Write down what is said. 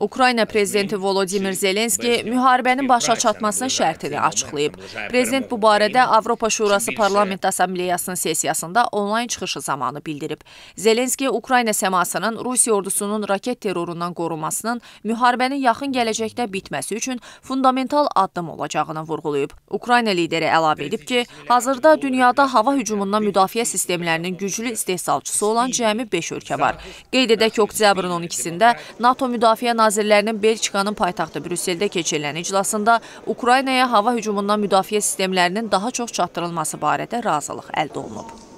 Ukrayna prezidenti Volodimir Zelenski müharibənin başa çatmasının şərtini açıqlayıb. Prezident bu barədə Avropa Şurası Parlament Assambleyasının sesiyasında onlayn çıxışı zamanı bildirib. Zelenski Ukrayna səmasının Rusiya ordusunun raket terrorundan qorunmasının müharibənin yaxın gələcəkdə bitməsi üçün fundamental addım olacağını vurğulayıb. Ukrayna lideri əlavə edib ki, hazırda dünyada hava hücumundan müdafiə sistemlərinin güclü istehsalçısı olan cəmi 5 ölkə var. Qeyd edək ki, oktyabrın 12-sində əvəzində NATO Müdafiə Nazirlərinin Belçikanın paytaxtı Brüsseldə keçirilən iclasında Ukraynaya hava hücumundan müdafiə sistemlərinin daha çox çatdırılması barədə razılıq əldə olunub.